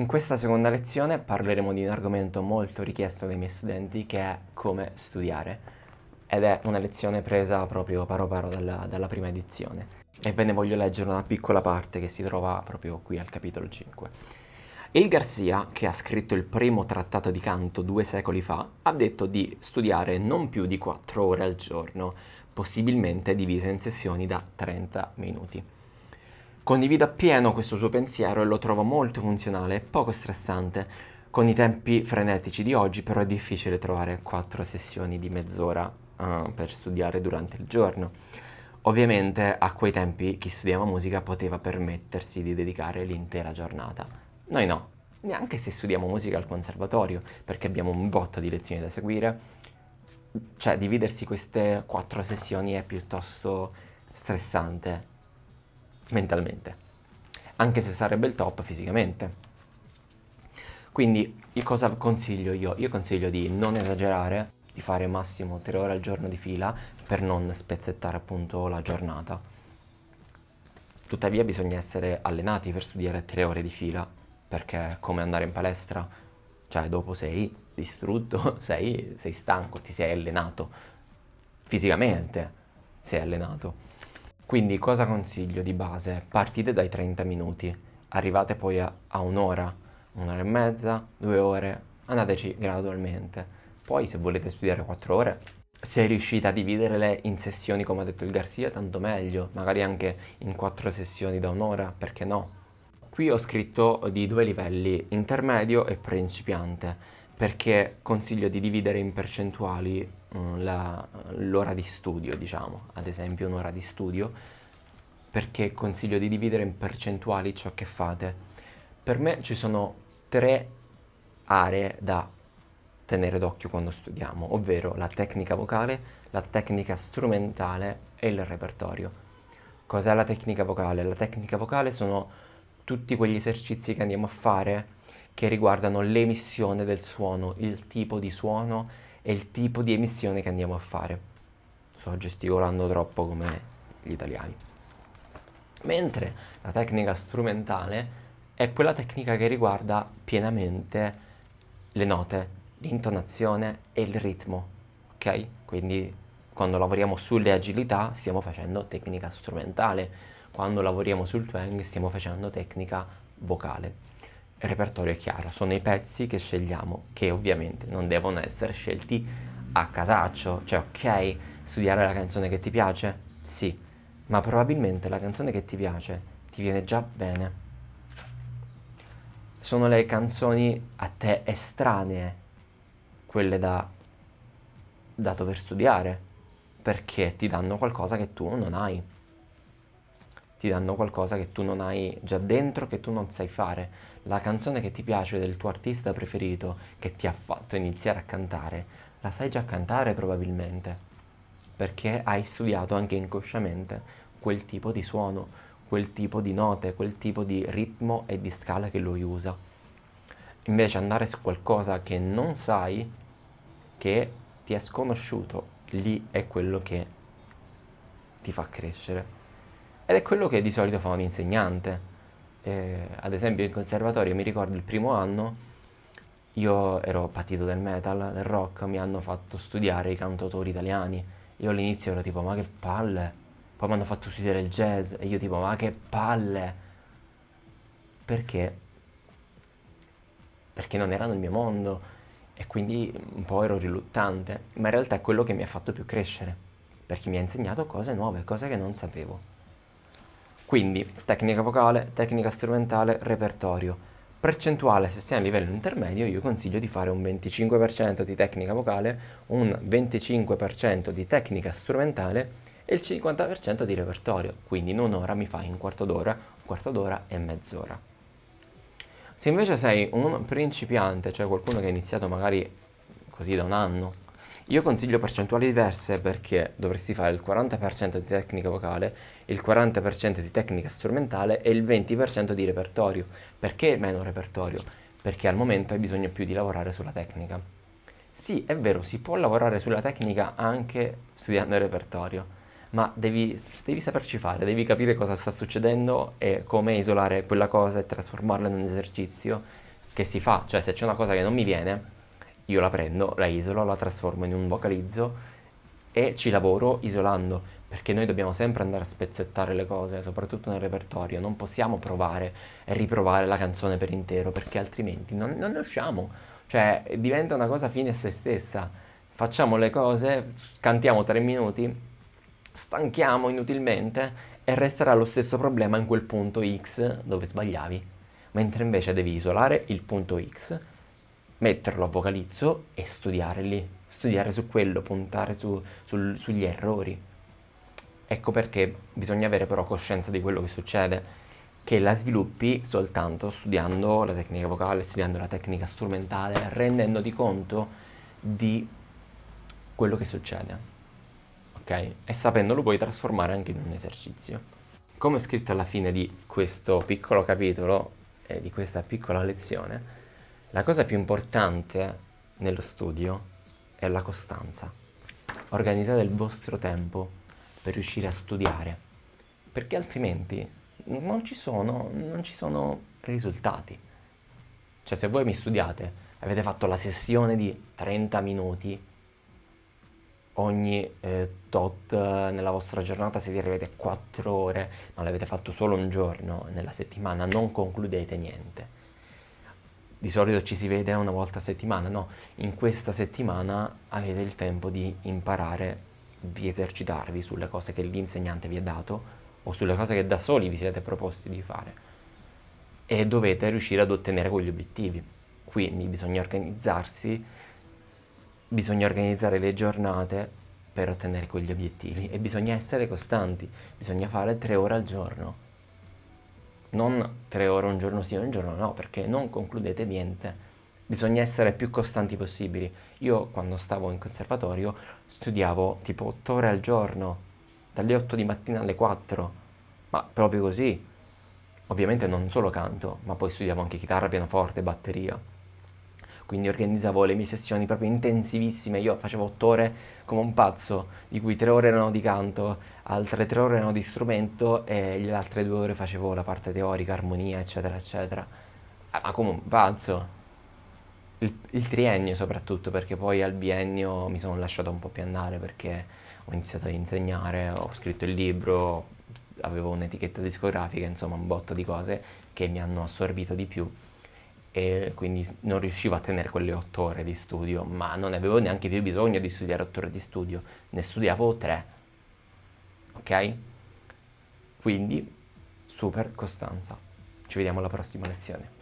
In questa seconda lezione parleremo di un argomento molto richiesto dai miei studenti che è come studiare ed è una lezione presa proprio paro paro dalla, dalla prima edizione e ve ne voglio leggere una piccola parte che si trova proprio qui al capitolo 5. Il Garcia, che ha scritto il primo trattato di canto due secoli fa, ha detto di studiare non più di 4 ore al giorno, possibilmente divise in sessioni da 30 minuti. Condivido appieno questo suo pensiero e lo trovo molto funzionale e poco stressante. Con i tempi frenetici di oggi però è difficile trovare quattro sessioni di mezz'ora uh, per studiare durante il giorno. Ovviamente a quei tempi chi studiava musica poteva permettersi di dedicare l'intera giornata. Noi no, neanche se studiamo musica al conservatorio, perché abbiamo un botto di lezioni da seguire, cioè dividersi queste quattro sessioni è piuttosto stressante mentalmente, anche se sarebbe il top fisicamente. Quindi cosa consiglio io? Io consiglio di non esagerare, di fare massimo 3 ore al giorno di fila per non spezzettare appunto la giornata. Tuttavia bisogna essere allenati per studiare 3 ore di fila, perché è come andare in palestra, cioè dopo sei distrutto, sei, sei stanco, ti sei allenato fisicamente, sei allenato. Quindi cosa consiglio di base? Partite dai 30 minuti, arrivate poi a, a un'ora, un'ora e mezza, due ore, andateci gradualmente. Poi se volete studiare 4 ore, se riuscite a dividerle in sessioni come ha detto il Garcia, tanto meglio, magari anche in 4 sessioni da un'ora, perché no? Qui ho scritto di due livelli, intermedio e principiante perché consiglio di dividere in percentuali mm, l'ora di studio, diciamo, ad esempio un'ora di studio, perché consiglio di dividere in percentuali ciò che fate. Per me ci sono tre aree da tenere d'occhio quando studiamo, ovvero la tecnica vocale, la tecnica strumentale e il repertorio. Cos'è la tecnica vocale? La tecnica vocale sono tutti quegli esercizi che andiamo a fare che riguardano l'emissione del suono, il tipo di suono e il tipo di emissione che andiamo a fare. Sto gesticolando troppo come gli italiani. Mentre la tecnica strumentale è quella tecnica che riguarda pienamente le note, l'intonazione e il ritmo, ok? Quindi quando lavoriamo sulle agilità stiamo facendo tecnica strumentale, quando lavoriamo sul twang stiamo facendo tecnica vocale il repertorio è chiaro, sono i pezzi che scegliamo, che ovviamente non devono essere scelti a casaccio, cioè ok, studiare la canzone che ti piace? Sì, ma probabilmente la canzone che ti piace ti viene già bene. Sono le canzoni a te estranee, quelle da, da dover studiare, perché ti danno qualcosa che tu non hai ti danno qualcosa che tu non hai già dentro, che tu non sai fare. La canzone che ti piace del tuo artista preferito, che ti ha fatto iniziare a cantare, la sai già cantare probabilmente, perché hai studiato anche inconsciamente quel tipo di suono, quel tipo di note, quel tipo di ritmo e di scala che lui usa. Invece andare su qualcosa che non sai, che ti è sconosciuto, lì è quello che ti fa crescere. Ed è quello che di solito fa un insegnante. Eh, ad esempio in conservatorio mi ricordo il primo anno, io ero patito del metal, del rock, mi hanno fatto studiare i cantautori italiani. Io all'inizio ero tipo ma che palle, poi mi hanno fatto studiare il jazz e io tipo ma che palle. Perché? Perché non erano il mio mondo e quindi un po' ero riluttante, ma in realtà è quello che mi ha fatto più crescere, perché mi ha insegnato cose nuove, cose che non sapevo. Quindi tecnica vocale, tecnica strumentale, repertorio. Percentuale, se sei a livello intermedio, io consiglio di fare un 25% di tecnica vocale, un 25% di tecnica strumentale e il 50% di repertorio. Quindi in un'ora mi fai un quarto d'ora, un quarto d'ora e mezz'ora. Se invece sei un principiante, cioè qualcuno che ha iniziato magari così da un anno, io consiglio percentuali diverse perché dovresti fare il 40% di tecnica vocale, il 40% di tecnica strumentale e il 20% di repertorio. Perché meno repertorio? Perché al momento hai bisogno più di lavorare sulla tecnica. Sì, è vero, si può lavorare sulla tecnica anche studiando il repertorio, ma devi, devi saperci fare, devi capire cosa sta succedendo e come isolare quella cosa e trasformarla in un esercizio che si fa. Cioè se c'è una cosa che non mi viene, io la prendo, la isolo, la trasformo in un vocalizzo e ci lavoro isolando, perché noi dobbiamo sempre andare a spezzettare le cose, soprattutto nel repertorio, non possiamo provare e riprovare la canzone per intero, perché altrimenti non, non ne usciamo, cioè diventa una cosa fine a se stessa, facciamo le cose, cantiamo tre minuti, stanchiamo inutilmente e resterà lo stesso problema in quel punto X dove sbagliavi, mentre invece devi isolare il punto X metterlo a vocalizzo e studiare lì, studiare mm. su quello, puntare su, sul, sugli errori. Ecco perché bisogna avere però coscienza di quello che succede, che la sviluppi soltanto studiando la tecnica vocale, studiando la tecnica strumentale, rendendoti conto di quello che succede, ok? E sapendolo puoi trasformare anche in un esercizio. Come ho scritto alla fine di questo piccolo capitolo e eh, di questa piccola lezione, la cosa più importante nello studio è la costanza. Organizzate il vostro tempo per riuscire a studiare, perché altrimenti non ci sono, non ci sono risultati. Cioè se voi mi studiate, avete fatto la sessione di 30 minuti, ogni eh, tot eh, nella vostra giornata se vi arrivate 4 ore, ma l'avete fatto solo un giorno nella settimana, non concludete niente di solito ci si vede una volta a settimana, no, in questa settimana avete il tempo di imparare, di esercitarvi sulle cose che l'insegnante vi ha dato o sulle cose che da soli vi siete proposti di fare e dovete riuscire ad ottenere quegli obiettivi. Quindi bisogna organizzarsi, bisogna organizzare le giornate per ottenere quegli obiettivi e bisogna essere costanti, bisogna fare tre ore al giorno non tre ore un giorno sì un giorno no, perché non concludete niente. Bisogna essere più costanti possibili. Io quando stavo in conservatorio studiavo tipo otto ore al giorno, dalle 8 di mattina alle 4, ma proprio così. Ovviamente non solo canto, ma poi studiavo anche chitarra, pianoforte, batteria quindi organizzavo le mie sessioni proprio intensivissime, io facevo otto ore come un pazzo, di cui tre ore erano di canto, altre tre ore erano di strumento e le altre due ore facevo la parte teorica, armonia, eccetera, eccetera. Ah, ma come un pazzo. Il, il triennio soprattutto, perché poi al biennio mi sono lasciato un po' più andare perché ho iniziato ad insegnare, ho scritto il libro, avevo un'etichetta discografica, insomma un botto di cose che mi hanno assorbito di più e quindi non riuscivo a tenere quelle otto ore di studio, ma non avevo neanche più bisogno di studiare otto ore di studio, ne studiavo tre, ok? Quindi super costanza. Ci vediamo alla prossima lezione.